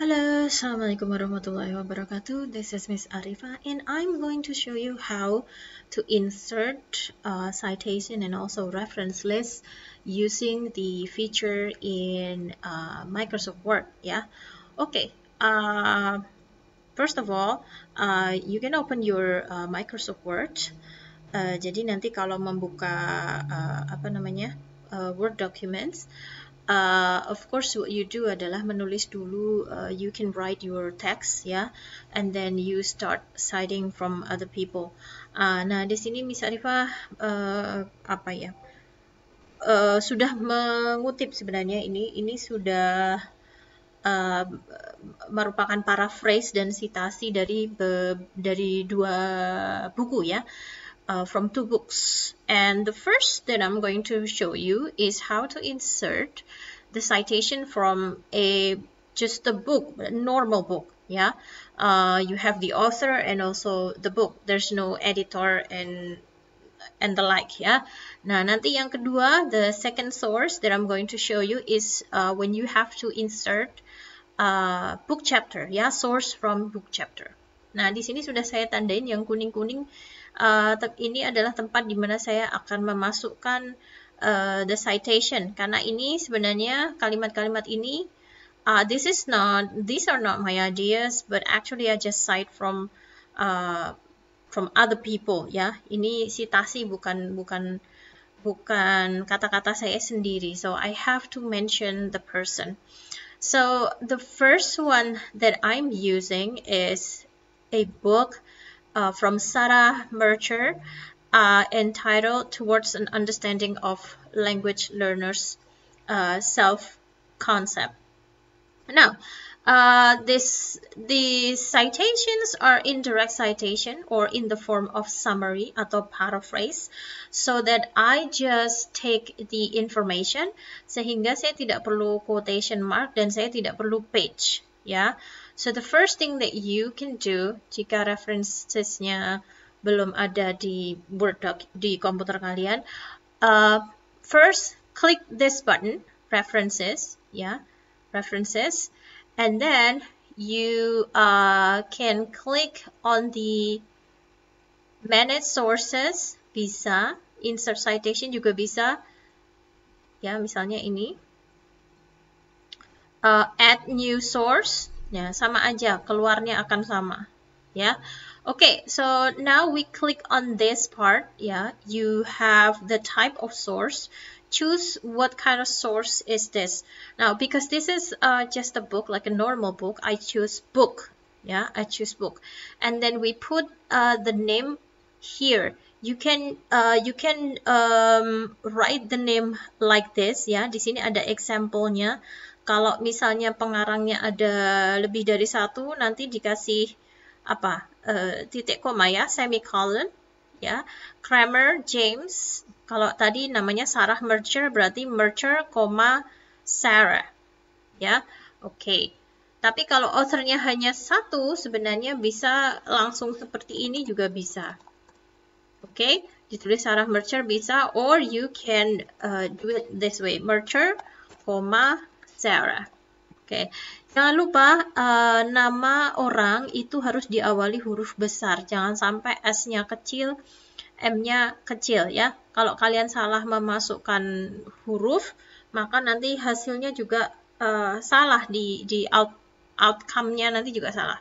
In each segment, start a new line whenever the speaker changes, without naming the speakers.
Hello, Assalamualaikum warahmatullahi wabarakatuh. This is Miss Arifa and I'm going to show you how to insert uh, citation and also reference list using the feature in uh, Microsoft Word. Yeah. Okay. Uh, first of all, uh, you can open your uh, Microsoft Word. Uh, jadi nanti kalau membuka apa namanya Word documents, uh, of course what you do adalah menulis dulu uh, you can write your text ya yeah, and then you start citing from other people uh, nah di sini Miss Arifah uh, apa ya uh, sudah mengutip sebenarnya ini ini sudah uh, merupakan paraphrase dan sitasi dari dari dua buku ya uh, from two books. And the first that I'm going to show you is how to insert the citation from a just a book, a normal book. Yeah, uh, you have the author and also the book. There's no editor and and the like Yeah. Nah, nanti yang kedua, the second source that I'm going to show you is uh, when you have to insert uh, book chapter Yeah, source from book chapter. Nah, di sini sudah saya tandain yang kuning-kuning uh, ini adalah tempat di mana saya akan memasukkan uh, the citation karena ini sebenarnya kalimat-kalimat ini uh, this is not these are not my ideas but actually I just cite from uh, from other people ya ini sitasi bukan bukan bukan kata-kata saya sendiri so I have to mention the person so the first one that I'm using is a book uh, from Sarah Mercher uh, entitled Towards an Understanding of Language Learners' uh, Self-Concept. Now, uh, this the citations are indirect citation or in the form of summary atau paraphrase so that I just take the information sehingga saya tidak perlu quotation mark dan saya tidak perlu page ya So the first thing that you can do jika referencesnya belum ada di Word doc di komputer kalian, uh, first click this button references, ya, yeah, references, and then you uh, can click on the manage sources bisa, insert citation juga bisa, ya, misalnya ini, uh, add new source Nah, sama aja, keluarnya akan sama. Ya. Yeah. Okay, so now we click on this part. Yeah, you have the type of source. Choose what kind of source is this. Now, because this is uh, just a book, like a normal book, I choose book. Yeah, I choose book. And then we put uh, the name here. You can uh, you can um, write the name like this. Yeah, di sini ada example-nya. Kalau misalnya pengarangnya ada lebih dari satu, nanti dikasih apa uh, titik koma ya, semicolon ya. Kramer James, kalau tadi namanya Sarah Mercer berarti Mercer, koma Sarah ya. Oke. Okay. Tapi kalau authornya hanya satu, sebenarnya bisa langsung seperti ini juga bisa. Oke, okay? ditulis Sarah Mercher bisa, or you can uh, do it this way. Mercher, koma Sarah. Oke, okay. jangan lupa uh, nama orang itu harus diawali huruf besar, jangan sampai S-nya kecil, M-nya kecil ya. Kalau kalian salah memasukkan huruf, maka nanti hasilnya juga uh, salah di di out, outcome-nya nanti juga salah.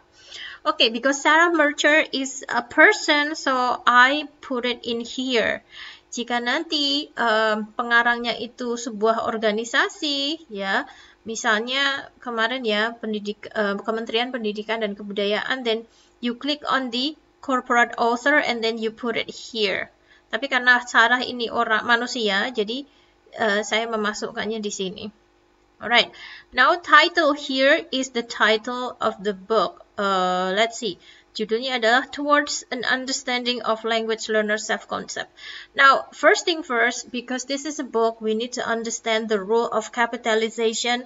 Oke, okay, because Sarah Mercer is a person, so I put it in here. Jika nanti um, pengarangnya itu sebuah organisasi, ya, misalnya kemarin ya pendidik, uh, Kementerian Pendidikan dan Kebudayaan, then you click on the corporate author and then you put it here. Tapi karena cara ini orang manusia, jadi uh, saya memasukkannya di sini. Alright, now title here is the title of the book. Uh, let's see. Judulnya adalah Towards an Understanding of Language Learner Self-Concept. Now, first thing first, because this is a book, we need to understand the role of capitalization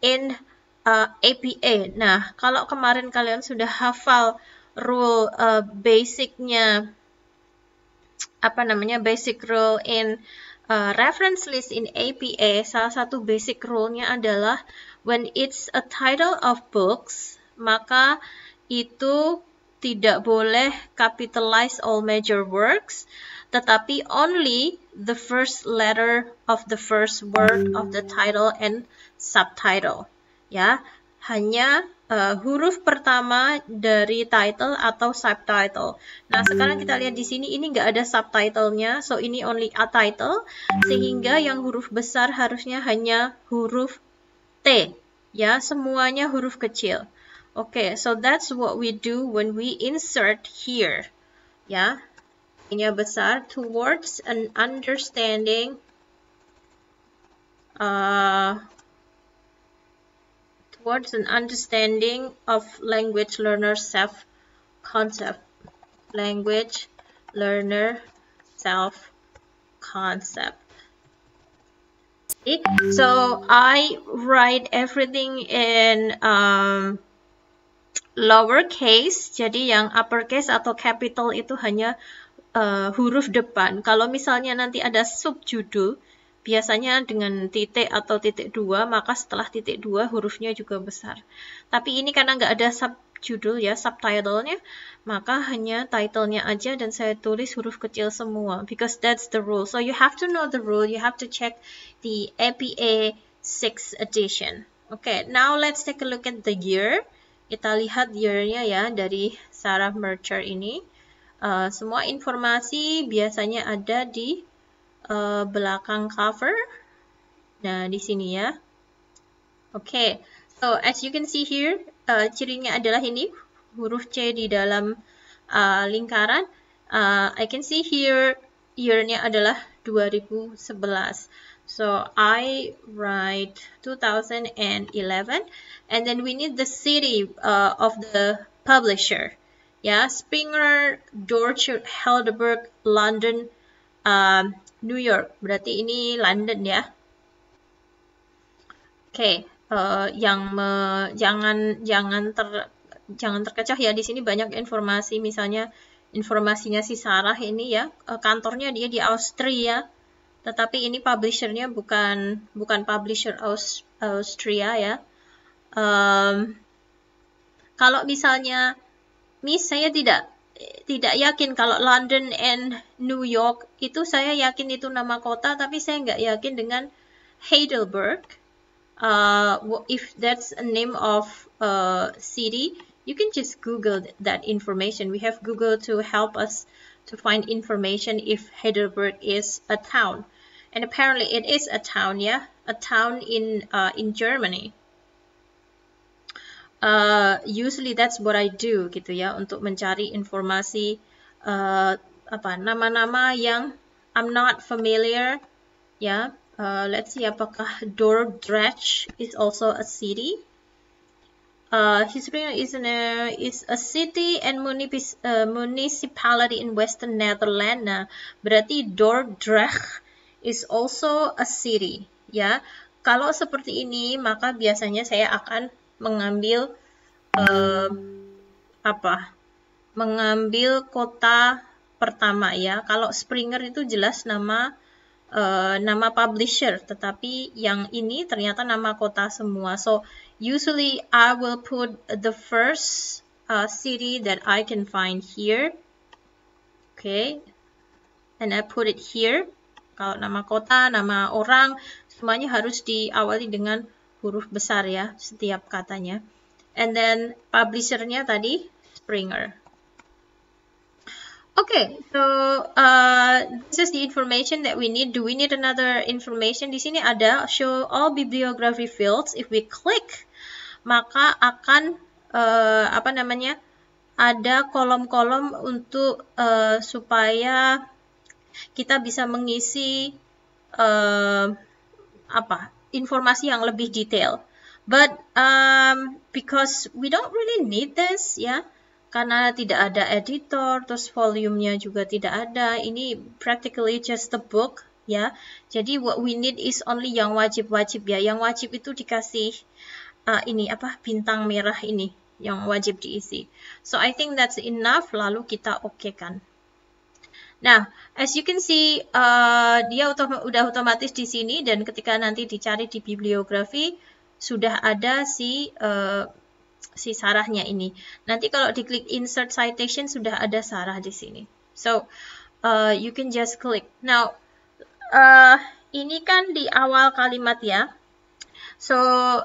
in uh, APA. Nah, kalau kemarin kalian sudah hafal rule uh, basicnya, apa namanya, basic rule in uh, reference list in APA, salah satu basic rule-nya adalah when it's a title of books, maka itu tidak boleh capitalize all major works, tetapi only the first letter of the first word of the title and subtitle. Ya, hanya uh, huruf pertama dari title atau subtitle. Nah, sekarang kita lihat di sini ini nggak ada subtitlenya, so ini only a title, sehingga yang huruf besar harusnya hanya huruf T. Ya, semuanya huruf kecil. Okay, so that's what we do when we insert here. Yeah, Kenya Besar towards an understanding uh, towards an understanding of language learner self concept language learner self concept so I write everything in um, lowercase, jadi yang uppercase atau capital itu hanya uh, huruf depan. Kalau misalnya nanti ada subjudul, biasanya dengan titik atau titik dua, maka setelah titik dua hurufnya juga besar. Tapi ini karena nggak ada subjudul ya, subtitlenya, maka hanya titlenya aja dan saya tulis huruf kecil semua, because that's the rule. So you have to know the rule, you have to check the APA 6 edition. Okay, now let's take a look at the year kita lihat year-nya ya dari saraf merger ini. Uh, semua informasi biasanya ada di uh, belakang cover. Nah, di sini ya. Oke, okay. so as you can see here, uh, cirinya adalah ini, huruf C di dalam uh, lingkaran. Uh, I can see here, year-nya adalah 2011. So I write 2011 and then we need the city uh, of the publisher. Yeah, Springer, George, Helderberg, London, um, New York. Berarti ini London ya. Oke, okay. uh, yang me, jangan jangan ter jangan terkecoh ya di sini banyak informasi misalnya informasinya si Sarah ini ya uh, kantornya dia di Austria tetapi ini publishernya bukan bukan publisher Austria ya. Um, kalau misalnya Miss saya tidak tidak yakin kalau London and New York itu saya yakin itu nama kota tapi saya nggak yakin dengan Heidelberg uh, if that's a name of a eh, city you can just google that information we have Google to help us to find information if Heidelberg is a town and apparently it is a town, yeah, a town in uh, in Germany. Uh, usually that's what I do gitu ya untuk mencari informasi uh, apa nama-nama yang I'm not familiar ya yeah. uh, let's see apakah Dordrecht is also a city uh, Hisringen is, an, is a city and munipis, uh, municipality in Western Netherlands. Nah, berarti Dordrecht is also a city. Ya, kalau seperti ini maka biasanya saya akan mengambil uh, apa? Mengambil kota pertama ya. Kalau Springer itu jelas nama Uh, nama publisher, tetapi yang ini ternyata nama kota semua. So usually I will put the first uh, city that I can find here. Okay, and I put it here. Kalau nama kota, nama orang, semuanya harus diawali dengan huruf besar ya, setiap katanya. And then publishernya tadi Springer. Okay, so uh, this is the information that we need. Do we need another information? Di sini ada show all bibliography fields. If we click, maka akan uh, apa namanya? Ada kolom-kolom untuk uh, supaya kita bisa mengisi uh, apa informasi yang lebih detail. But um, because we don't really need this, ya, karena tidak ada editor, terus volumenya juga tidak ada. Ini practically just the book, ya. Jadi what we need is only yang wajib-wajib ya. Yang wajib itu dikasih uh, ini apa bintang merah ini yang wajib diisi. So I think that's enough. Lalu kita oke okay kan. Nah, as you can see, uh, dia otom udah otomatis di sini dan ketika nanti dicari di bibliografi, sudah ada si uh, si sarahnya ini. Nanti kalau diklik insert citation, sudah ada sarah di sini. So, uh, you can just click. Now, uh, ini kan di awal kalimat ya. So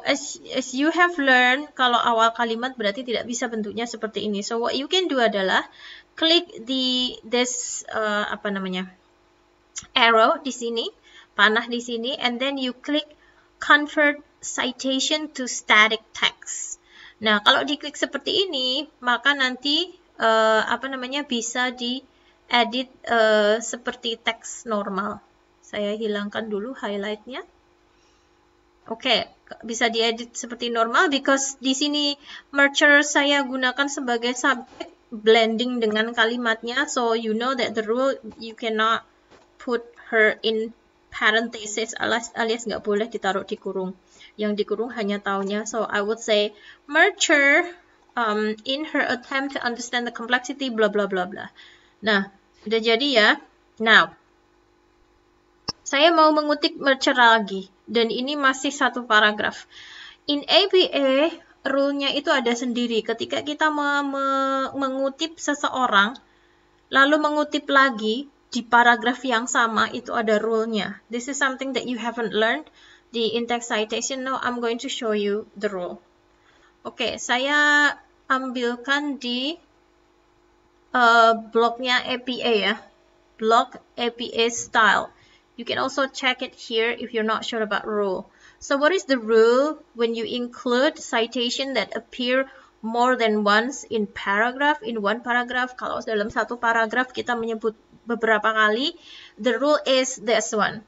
as as you have learned kalau awal kalimat berarti tidak bisa bentuknya seperti ini. So what you can do adalah klik di this uh, apa namanya arrow di sini panah di sini and then you click convert citation to static text. Nah kalau diklik seperti ini maka nanti uh, apa namanya bisa di edit uh, seperti teks normal. Saya hilangkan dulu highlightnya. Oke, okay, bisa diedit seperti normal because di sini merger saya gunakan sebagai subjek blending dengan kalimatnya. So you know that the rule you cannot put her in parenthesis alias alias nggak boleh ditaruh di kurung. Yang di kurung hanya taunya. So I would say merger um, in her attempt to understand the complexity bla bla bla bla. Nah, udah jadi ya. Now, saya mau mengutip Mercer lagi, dan ini masih satu paragraf. In APA, rule-nya itu ada sendiri. Ketika kita me me mengutip seseorang, lalu mengutip lagi di paragraf yang sama, itu ada rule-nya. This is something that you haven't learned di in-text citation. Now I'm going to show you the rule. Oke, okay, saya ambilkan di uh, blognya APA ya blog APA style. You can also check it here if you're not sure about rule. So what is the rule when you include citation that appear more than once in paragraph, in one paragraph? Kalau dalam satu paragraf kita menyebut beberapa kali, the rule is this one.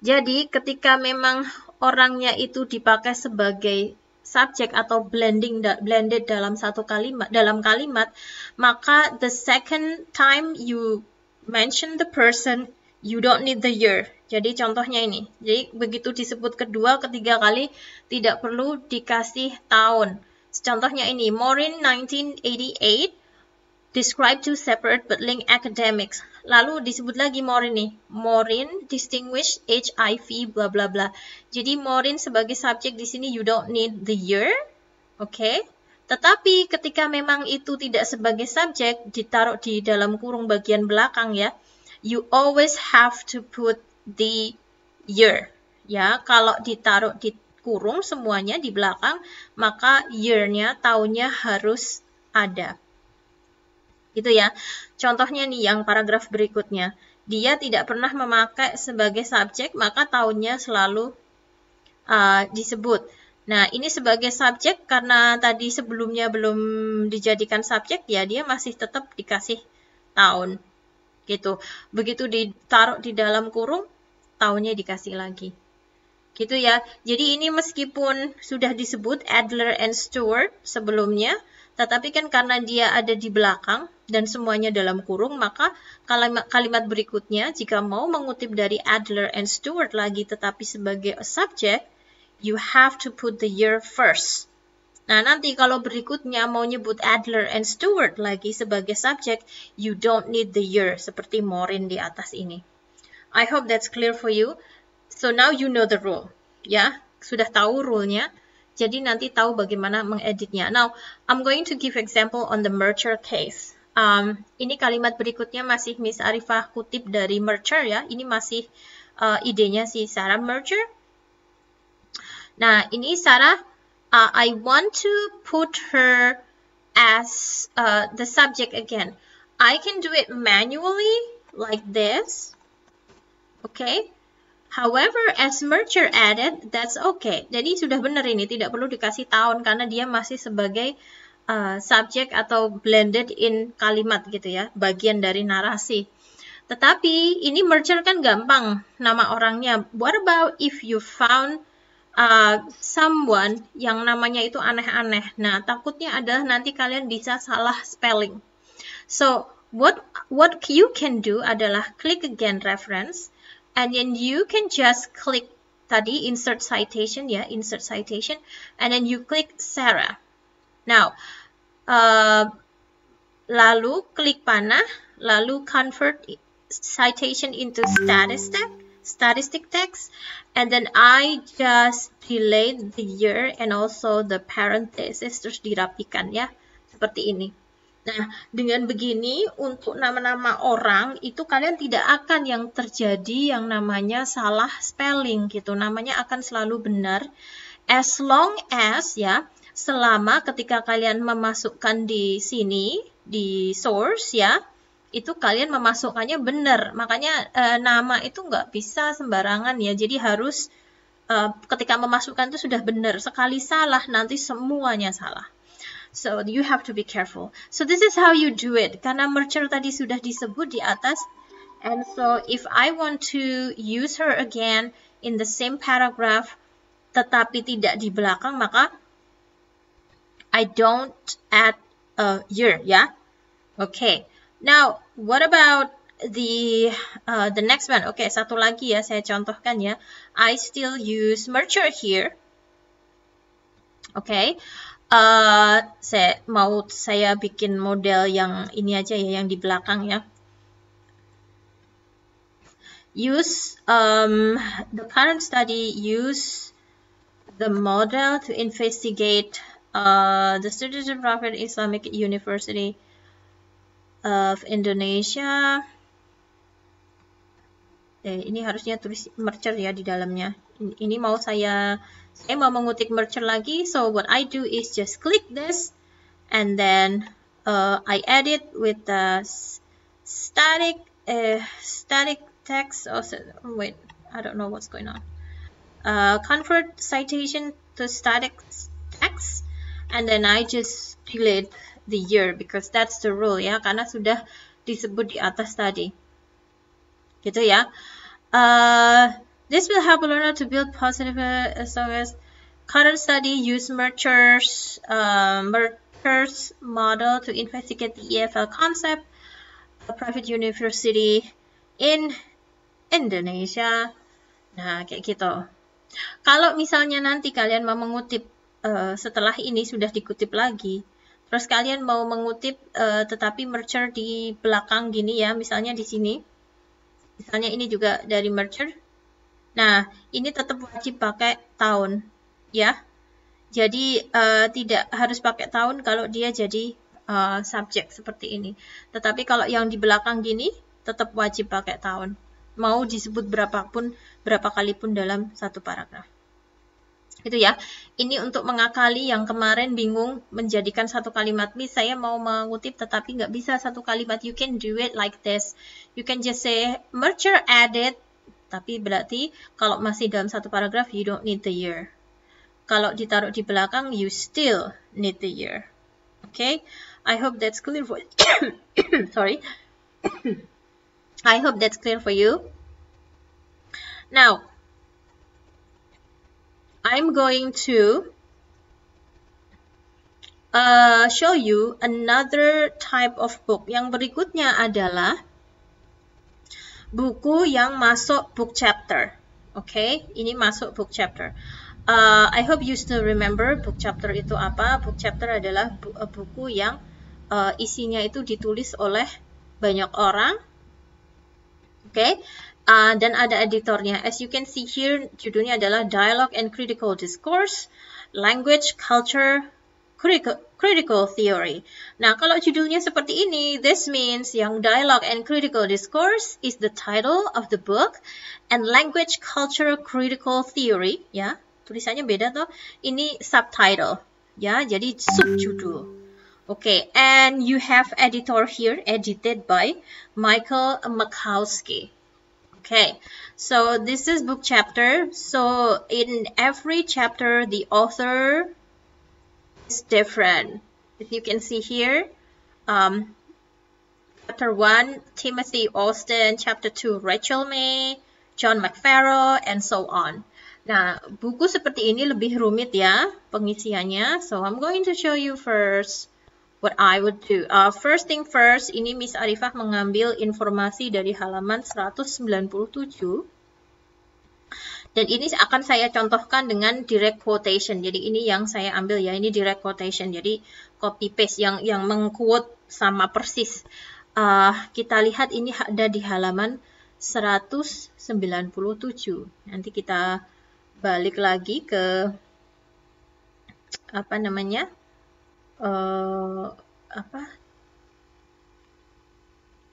Jadi ketika memang orangnya itu dipakai sebagai subject atau blending blended dalam satu kalimat dalam kalimat maka the second time you mention the person You don't need the year. Jadi contohnya ini. Jadi begitu disebut kedua, ketiga kali tidak perlu dikasih tahun. Contohnya ini, Morin 1988 described two separate but linked academics. Lalu disebut lagi Morin nih. Morin distinguished HIV bla bla bla. Jadi Morin sebagai subjek di sini you don't need the year. Oke. Okay? Tetapi ketika memang itu tidak sebagai subjek ditaruh di dalam kurung bagian belakang ya you always have to put the year. Ya, kalau ditaruh di kurung semuanya di belakang, maka year-nya, tahunnya harus ada. Gitu ya. Contohnya nih yang paragraf berikutnya. Dia tidak pernah memakai sebagai subjek, maka tahunnya selalu uh, disebut. Nah, ini sebagai subjek karena tadi sebelumnya belum dijadikan subjek, ya dia masih tetap dikasih tahun gitu. Begitu ditaruh di dalam kurung, tahunnya dikasih lagi. Gitu ya. Jadi ini meskipun sudah disebut Adler and Stewart sebelumnya, tetapi kan karena dia ada di belakang dan semuanya dalam kurung, maka kalimat, berikutnya jika mau mengutip dari Adler and Stewart lagi tetapi sebagai subjek, you have to put the year first. Nah, nanti kalau berikutnya mau nyebut Adler and Stewart lagi sebagai subjek, you don't need the year, seperti Morin di atas ini. I hope that's clear for you. So now you know the rule. Ya, sudah tahu rule-nya. Jadi nanti tahu bagaimana mengeditnya. Now, I'm going to give example on the merger case. Um, ini kalimat berikutnya masih Miss Arifah kutip dari merger ya. Ini masih uh, idenya si Sarah merger. Nah, ini Sarah uh, I want to put her as uh, the subject again. I can do it manually like this. Okay. However, as merger added, that's okay. Jadi sudah benar ini, tidak perlu dikasih tahun karena dia masih sebagai uh, subjek atau blended in kalimat gitu ya, bagian dari narasi. Tetapi ini merger kan gampang nama orangnya. What about if you found uh, someone yang namanya itu aneh-aneh. Nah, takutnya adalah nanti kalian bisa salah spelling. So, what what you can do adalah click again reference and then you can just click tadi insert citation ya, insert citation and then you click Sarah. Now, uh, lalu klik panah, lalu convert citation into status statistic text and then I just delete the year and also the parenthesis terus dirapikan ya seperti ini Nah, dengan begini untuk nama-nama orang itu kalian tidak akan yang terjadi yang namanya salah spelling gitu. Namanya akan selalu benar as long as ya, selama ketika kalian memasukkan di sini di source ya, itu kalian memasukkannya benar. Makanya e, nama itu nggak bisa sembarangan ya. Jadi harus e, ketika memasukkan itu sudah benar. Sekali salah nanti semuanya salah. So you have to be careful. So this is how you do it. Karena merger tadi sudah disebut di atas. And so if I want to use her again in the same paragraph, tetapi tidak di belakang, maka I don't add a year ya. Yeah? Oke. Okay. Now, what about the uh, the next one? Oke, okay, satu lagi ya saya contohkan ya. I still use merger here. Oke. Okay. Uh, saya mau saya bikin model yang ini aja ya yang di belakang ya. Use um, the current study use the model to investigate uh, the students of Prophet Islamic University of Indonesia. Eh, ini harusnya tulis merger ya di dalamnya. Ini mau saya, saya mau mengutip merger lagi. So what I do is just click this and then uh, I edit with the static uh, static text. Also, wait, I don't know what's going on. Uh, convert citation to static text and then I just delete the year because that's the rule ya karena sudah disebut di atas tadi. Gitu ya. Uh, this will help learner to build positive as long as current study use mergers uh, mergers model to investigate the EFL concept a private university in Indonesia. Nah, kayak gitu. Kalau misalnya nanti kalian mau mengutip uh, setelah ini sudah dikutip lagi, Terus kalian mau mengutip uh, tetapi merger di belakang gini ya, misalnya di sini. Misalnya ini juga dari merger. Nah, ini tetap wajib pakai tahun ya. Jadi uh, tidak harus pakai tahun kalau dia jadi uh, subjek seperti ini. Tetapi kalau yang di belakang gini tetap wajib pakai tahun. Mau disebut berapapun, berapa kali pun dalam satu paragraf. Itu ya ini untuk mengakali yang kemarin bingung menjadikan satu kalimat. Miss, saya mau mengutip tetapi nggak bisa satu kalimat. You can do it like this. You can just say, merger added. Tapi berarti kalau masih dalam satu paragraf, you don't need the year. Kalau ditaruh di belakang, you still need the year. Okay, I hope that's clear for Sorry. I hope that's clear for you. Now, I'm going to uh, show you another type of book. Yang berikutnya adalah buku yang masuk book chapter. Oke, okay? ini masuk book chapter. Uh, I hope you still remember book chapter itu apa. Book chapter adalah bu uh, buku yang uh, isinya itu ditulis oleh banyak orang. Oke, okay? uh, dan ada editornya. As you can see here, judulnya adalah Dialogue and Critical Discourse, Language, Culture, Critical, critical theory. Nah, kalau judulnya seperti ini, this means yang dialogue and critical discourse is the title of the book and language culture critical theory, ya. Tulisannya beda tuh. Ini subtitle, ya. Jadi subjudul. Oke, okay, and you have editor here edited by Michael Makowski. Okay, so this is book chapter. So in every chapter, the author is different. If you can see here, um, chapter 1, Timothy Austin, chapter 2, Rachel May, John McFarrow, and so on. Nah, buku seperti ini lebih rumit ya pengisiannya. So I'm going to show you first what I would do. Uh, first thing first, ini Miss Arifah mengambil informasi dari halaman 197. Dan ini akan saya contohkan dengan direct quotation. Jadi ini yang saya ambil ya, ini direct quotation. Jadi copy paste yang yang mengquote sama persis. Uh, kita lihat ini ada di halaman 197. Nanti kita balik lagi ke apa namanya? uh, apa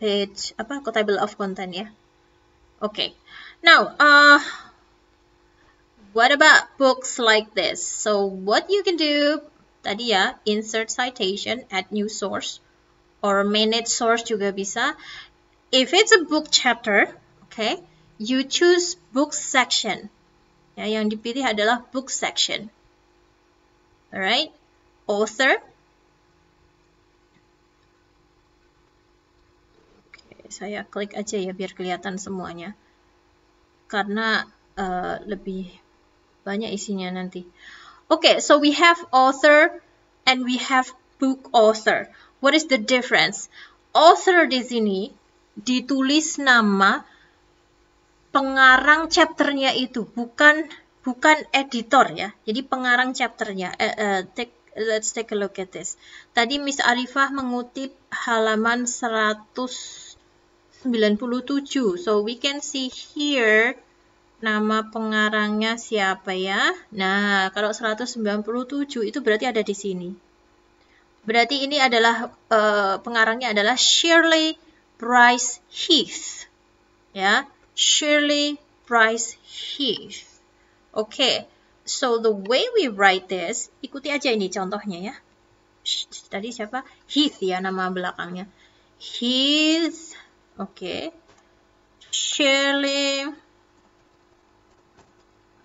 page apa table of content ya. Okay. Now, uh, what about books like this? So what you can do tadi ya, insert citation, add new source or manage source juga bisa. If it's a book chapter, okay, you choose book section. Ya, yang dipilih adalah book section. Alright, author, saya klik aja ya biar kelihatan semuanya karena uh, lebih banyak isinya nanti oke okay, so we have author and we have book author what is the difference author di sini ditulis nama pengarang chapternya itu bukan bukan editor ya jadi pengarang chapternya uh, uh, take, let's take a look at this tadi Miss Arifah mengutip halaman 100 97. So we can see here nama pengarangnya siapa ya. Nah, kalau 197 itu berarti ada di sini. Berarti ini adalah uh, pengarangnya adalah Shirley Price Heath. Ya, Shirley Price Heath. Oke. Okay. So the way we write this, ikuti aja ini contohnya ya. tadi siapa? Heath ya nama belakangnya. Heath Okay. Shirley.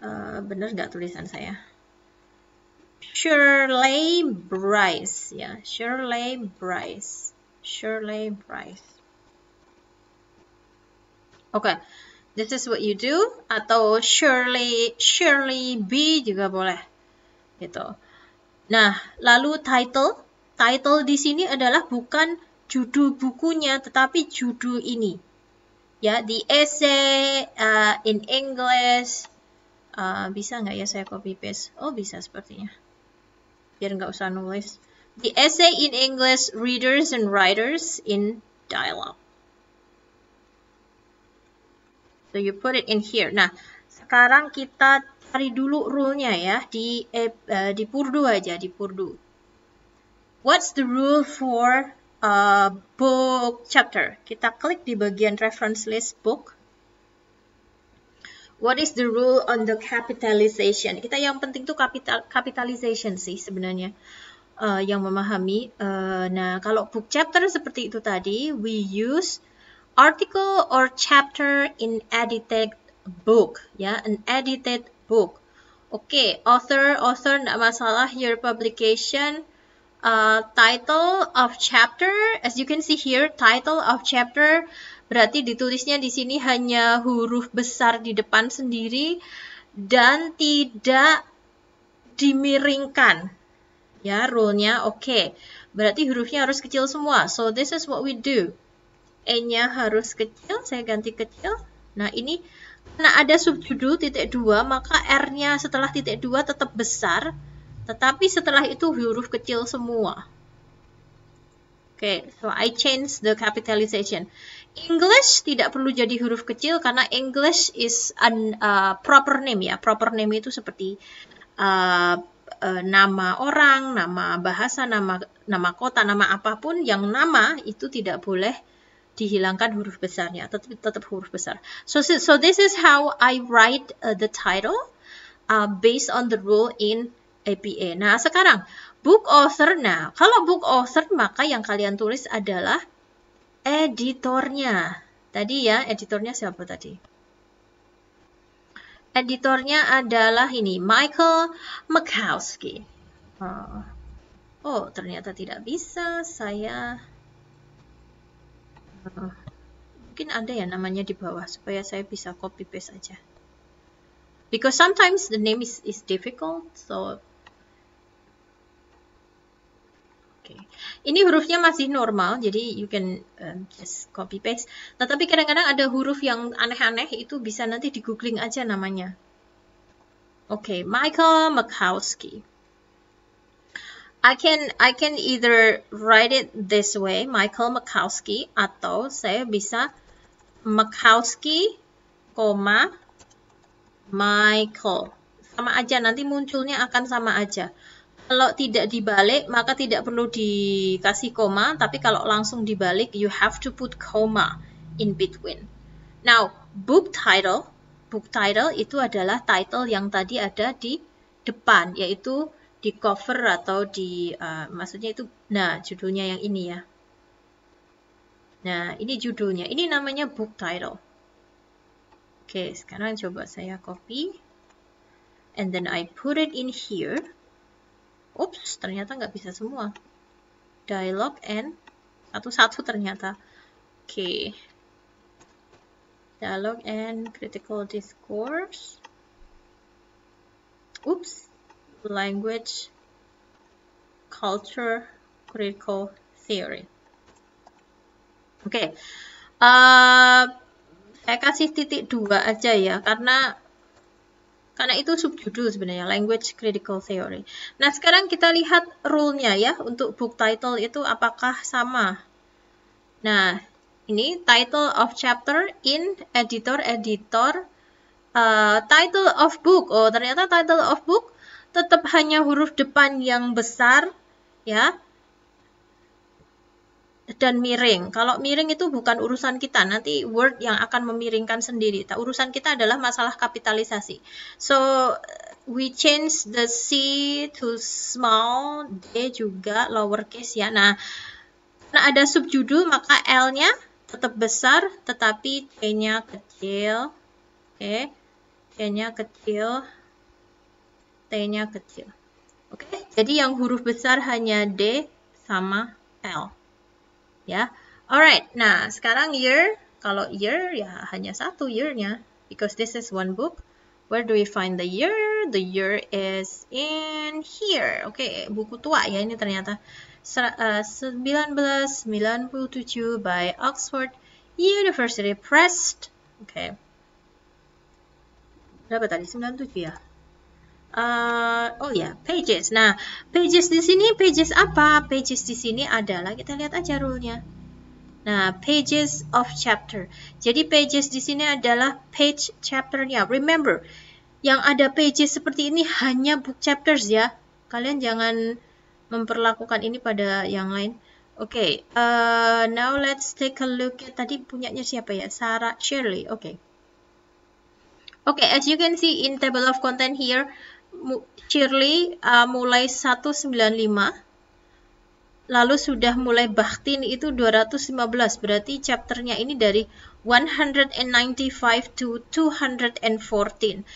Uh, bener nggak tulisan saya? Shirley Bryce ya, Shirley Bryce. Shirley Bryce. Oke. Okay. This is what you do atau Shirley Shirley B juga boleh. Gitu. Nah, lalu title. Title di sini adalah bukan judul bukunya, tetapi judul ini. Ya, di essay uh, in English. Uh, bisa nggak ya saya copy paste? Oh, bisa sepertinya. Biar nggak usah nulis. The essay in English, readers and writers in dialogue. So you put it in here. Nah, sekarang kita cari dulu rule-nya ya di eh, eh di Purdu aja di Purdu. What's the rule for uh, book chapter. Kita klik di bagian reference list book. What is the rule on the capitalization? Kita yang penting tuh capital capitalization sih sebenarnya. Uh, yang memahami. Uh, nah, kalau book chapter seperti itu tadi, we use article or chapter in edited book, ya, an edited book. Oke, okay, author, author, tidak masalah. Your publication Uh, title of chapter as you can see here title of chapter berarti ditulisnya di sini hanya huruf besar di depan sendiri dan tidak dimiringkan ya rule-nya oke okay. berarti hurufnya harus kecil semua so this is what we do e-nya harus kecil saya ganti kecil nah ini karena ada subjudul titik dua maka r-nya setelah titik dua tetap besar tetapi setelah itu huruf kecil semua. Oke, okay, so I change the capitalization. English tidak perlu jadi huruf kecil karena English is a uh, proper name ya. Proper name itu seperti uh, uh, nama orang, nama bahasa, nama nama kota, nama apapun yang nama itu tidak boleh dihilangkan huruf besarnya, tetap tetap huruf besar. So so this is how I write uh, the title uh, based on the rule in APA. Nah, sekarang book author. Nah, kalau book author maka yang kalian tulis adalah editornya. Tadi ya, editornya siapa tadi? Editornya adalah ini, Michael Makowski. Oh, oh ternyata tidak bisa. Saya oh. mungkin ada ya namanya di bawah supaya saya bisa copy paste aja. Because sometimes the name is is difficult, so Okay. Ini hurufnya masih normal, jadi you can um, just copy paste. Nah, tapi kadang-kadang ada huruf yang aneh-aneh itu bisa nanti di googling aja namanya. Oke, okay. Michael Makowski. I can I can either write it this way, Michael Makowski, atau saya bisa Makowski, koma Michael. Sama aja, nanti munculnya akan sama aja. Kalau tidak dibalik maka tidak perlu dikasih koma, tapi kalau langsung dibalik you have to put koma in between. Now, book title, book title itu adalah title yang tadi ada di depan yaitu di cover atau di uh, maksudnya itu nah judulnya yang ini ya. Nah, ini judulnya. Ini namanya book title. Oke, sekarang coba saya copy and then I put it in here. Ups, ternyata nggak bisa semua. Dialog and satu-satu ternyata. Oke. Okay. Dialog and critical discourse. Ups, language, culture, critical theory. Oke, okay. uh, eh, saya kasih titik dua aja ya, karena karena itu subjudul sebenarnya, Language Critical Theory. Nah, sekarang kita lihat rule-nya ya, untuk book title itu apakah sama. Nah, ini title of chapter in editor-editor uh, eh, title of book. Oh, ternyata title of book tetap hanya huruf depan yang besar ya dan miring. Kalau miring itu bukan urusan kita, nanti Word yang akan memiringkan sendiri. Tak urusan kita adalah masalah kapitalisasi. So we change the C to small D juga lowercase ya. Nah, karena ada subjudul maka L-nya tetap besar tetapi T-nya kecil. Oke. Okay. T-nya kecil. T-nya kecil. Oke, okay. jadi yang huruf besar hanya D sama L ya. Alright, nah sekarang year, kalau year ya hanya satu yearnya because this is one book. Where do we find the year? The year is in here. Oke, okay, buku tua ya ini ternyata. 1997 eh, by Oxford University Press. Oke. Okay. Berapa tadi? 97 ya? uh, oh ya yeah, pages. Nah, pages di sini pages apa? Pages di sini adalah kita lihat aja rule Nah, pages of chapter. Jadi pages di sini adalah page chapter-nya. Remember, yang ada pages seperti ini hanya book chapters ya. Kalian jangan memperlakukan ini pada yang lain. Oke, okay, uh, eh, now let's take a look at tadi punyanya siapa ya? Sarah Shirley. Oke. Okay. Oke, okay, as you can see in table of content here, Shirley uh, mulai 195 lalu sudah mulai Bakhtin itu 215 berarti chapternya ini dari 195 to 214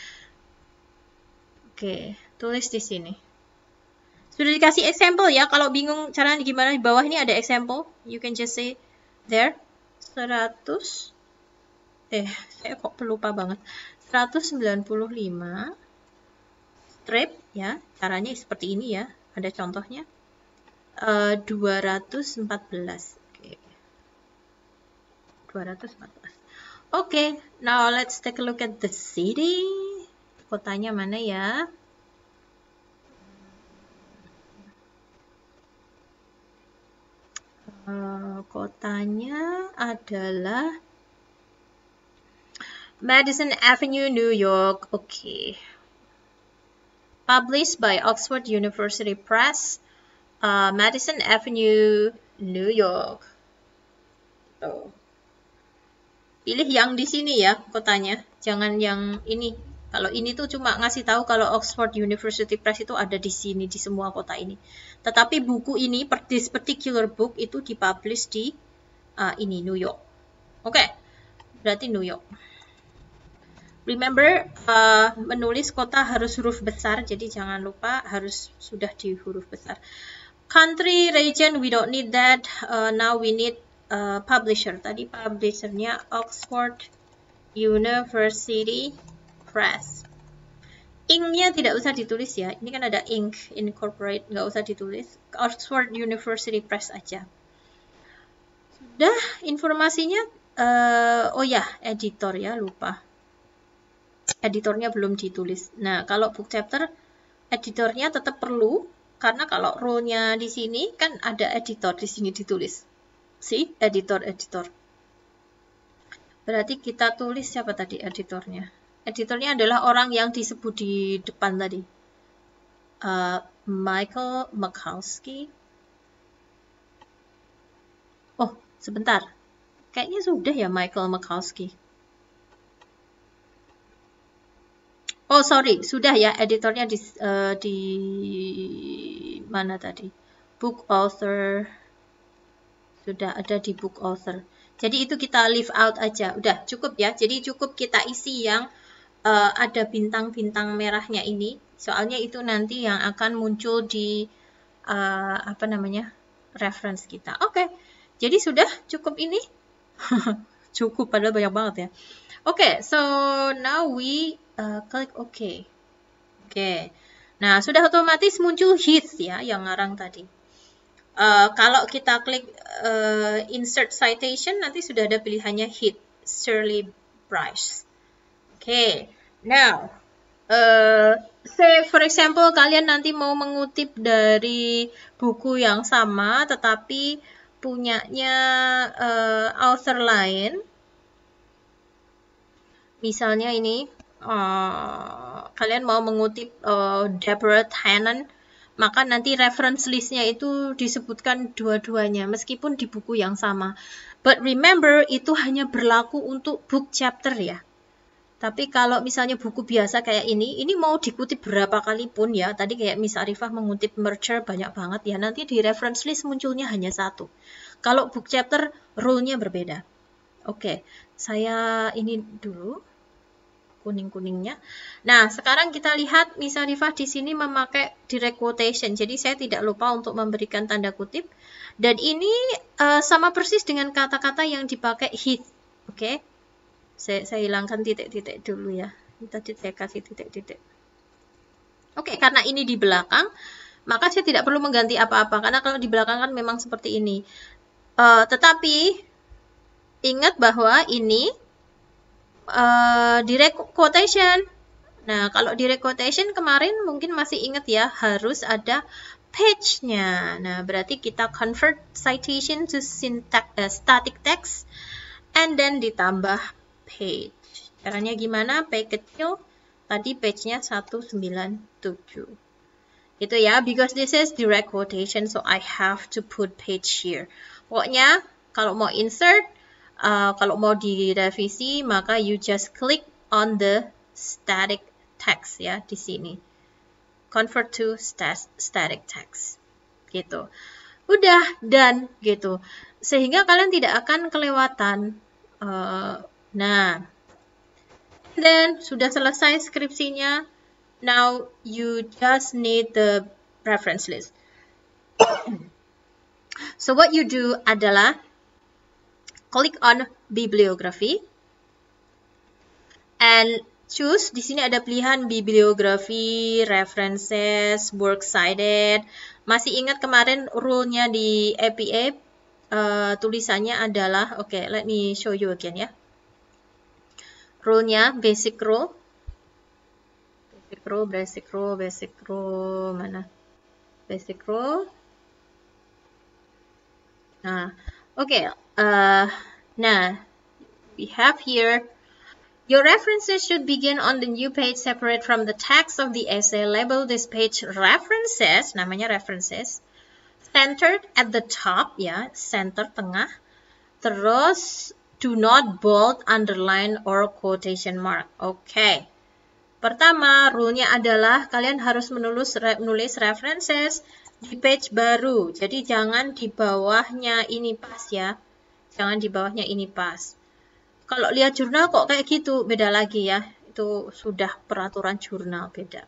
oke tulis di sini sudah dikasih example ya kalau bingung caranya gimana di bawah ini ada example you can just say there 100 eh saya kok pelupa banget 195 trip ya caranya seperti ini ya ada contohnya uh, eh, 214 oke okay. 214 oke okay, now let's take a look at the city kotanya mana ya uh, kotanya adalah Madison Avenue, New York. Oke. Okay published by Oxford University Press, uh, Madison Avenue, New York. Oh. Pilih yang di sini ya kotanya, jangan yang ini. Kalau ini tuh cuma ngasih tahu kalau Oxford University Press itu ada di sini di semua kota ini. Tetapi buku ini, this particular book itu dipublish di uh, ini New York. Oke, okay. berarti New York. Remember, uh, menulis kota harus huruf besar, jadi jangan lupa harus sudah di huruf besar. Country, region, we don't need that. Uh, now we need uh, publisher. Tadi publishernya Oxford University Press. Inknya tidak usah ditulis ya. Ini kan ada ink, incorporate, nggak usah ditulis. Oxford University Press aja. Sudah informasinya. Uh, oh ya, editor ya, lupa editornya belum ditulis. Nah, kalau book chapter editornya tetap perlu karena kalau rule-nya di sini kan ada editor di sini ditulis. Si editor editor. Berarti kita tulis siapa tadi editornya? Editornya adalah orang yang disebut di depan tadi. Uh, Michael Makowski. Oh, sebentar. Kayaknya sudah ya Michael Makowski. Oh sorry, sudah ya editornya di, uh, di mana tadi? Book author sudah ada di book author. Jadi itu kita leave out aja, udah cukup ya. Jadi cukup kita isi yang uh, ada bintang-bintang merahnya ini. Soalnya itu nanti yang akan muncul di uh, apa namanya reference kita. Oke, okay. jadi sudah cukup ini. cukup padahal banyak banget ya. Oke, okay, so now we uh, klik OK. Oke. Okay. Nah, sudah otomatis muncul hits ya yang ngarang tadi. Uh, kalau kita klik uh, insert citation nanti sudah ada pilihannya hit Shirley Price. Oke. Okay. Now, uh, say for example kalian nanti mau mengutip dari buku yang sama tetapi punyanya uh, author lain. Misalnya ini Eh, kalian mau mengutip uh, Deborah Tannen maka nanti reference listnya itu disebutkan dua-duanya meskipun di buku yang sama. But remember itu hanya berlaku untuk book chapter ya. Tapi kalau misalnya buku biasa kayak ini, ini mau dikutip berapa kali pun ya. Tadi kayak Miss Arifah mengutip merger banyak banget ya. Nanti di reference list munculnya hanya satu. Kalau book chapter, rule-nya berbeda. Oke, okay, saya ini dulu kuning-kuningnya. Nah, sekarang kita lihat Miss Arifah di sini memakai direct quotation. Jadi saya tidak lupa untuk memberikan tanda kutip. Dan ini uh, sama persis dengan kata-kata yang dipakai hit. Oke. Okay? Saya, saya hilangkan titik-titik dulu ya. Kita tadi saya kasih titik-titik. Oke, okay, karena ini di belakang, maka saya tidak perlu mengganti apa-apa. Karena kalau di belakang kan memang seperti ini. Uh, tetapi, ingat bahwa ini uh, eh, direct quotation. Nah, kalau direct quotation kemarin mungkin masih ingat ya, harus ada page-nya. Nah, berarti kita convert citation to syntax, uh, static text and then ditambah page. Caranya gimana? Page kecil, tadi page-nya 197 Itu ya because this is direct quotation so I have to put page here pokoknya kalau mau insert Uh, kalau mau direvisi maka you just click on the static text ya di sini convert to static text gitu udah dan gitu sehingga kalian tidak akan kelewatan uh, nah then sudah selesai skripsinya now you just need the reference list so what you do adalah Klik on Bibliography. And choose, di sini ada pilihan Bibliography, references, works cited. Masih ingat kemarin rule-nya di APA, uh, eh, tulisannya adalah, oke, okay, let me show you again ya. Rule-nya, basic rule. Basic rule, basic rule, basic rule, mana? Basic rule. Nah, oke, okay. Uh, nah, we have here, your references should begin on the new page separate from the text of the essay. Label this page references, namanya references, centered at the top, ya, center, tengah. Terus, do not bold, underline, or quotation mark. Oke. Okay. Pertama, rule-nya adalah kalian harus menulis, menulis references di page baru. Jadi jangan di bawahnya ini pas ya jangan di bawahnya ini pas. Kalau lihat jurnal kok kayak gitu, beda lagi ya. Itu sudah peraturan jurnal beda.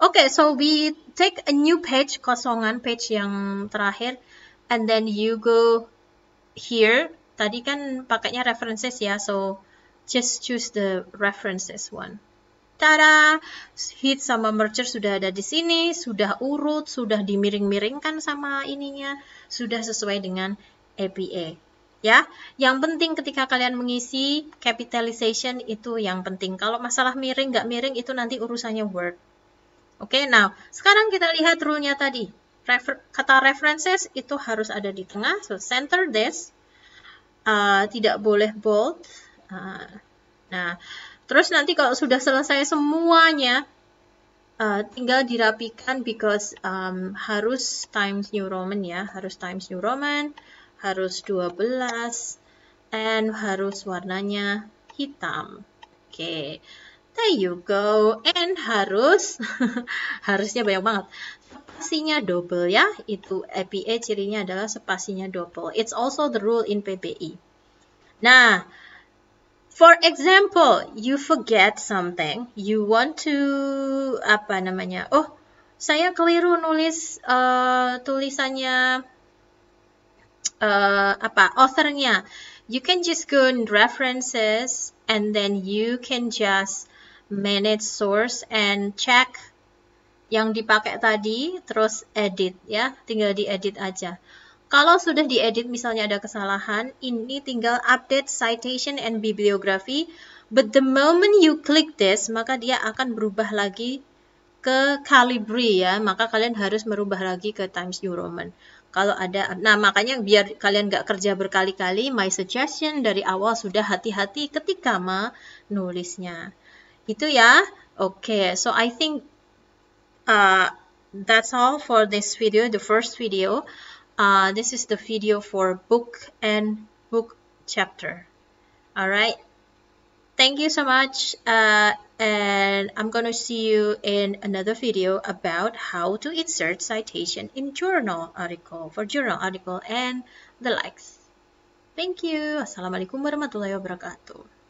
Oke, okay, so we take a new page, kosongan page yang terakhir, and then you go here. Tadi kan pakainya references ya, so just choose the references one. Tara, hit sama merger sudah ada di sini, sudah urut, sudah dimiring-miringkan sama ininya, sudah sesuai dengan APA ya. Yang penting ketika kalian mengisi capitalization itu yang penting. Kalau masalah miring nggak miring itu nanti urusannya Word. Oke, okay, now sekarang kita lihat rule-nya tadi. Refer kata references itu harus ada di tengah, so center this. Uh, tidak boleh bold. Uh, nah, terus nanti kalau sudah selesai semuanya, Uh, tinggal dirapikan because um, harus Times New Roman ya, harus Times New Roman harus 12 and harus warnanya hitam. Oke. Okay. There you go. And harus harusnya banyak banget. Spasinya double ya. Itu APA cirinya adalah spasinya double. It's also the rule in PPI. Nah, for example, you forget something, you want to apa namanya? Oh, saya keliru nulis uh, tulisannya uh, apa authornya. You can just go in references and then you can just manage source and check yang dipakai tadi terus edit ya, tinggal diedit aja. Kalau sudah diedit misalnya ada kesalahan, ini tinggal update citation and bibliography. But the moment you click this, maka dia akan berubah lagi ke Calibri ya, maka kalian harus merubah lagi ke Times New Roman. Kalau ada, nah makanya biar kalian nggak kerja berkali-kali, my suggestion dari awal sudah hati-hati ketika menulisnya. Itu ya. Oke, okay, so I think uh, that's all for this video, the first video. Uh, this is the video for book and book chapter. Alright, Thank you so much. Uh, and I'm going to see you in another video about how to insert citation in journal article for journal article and the likes. Thank you. Assalamualaikum warahmatullahi wabarakatuh.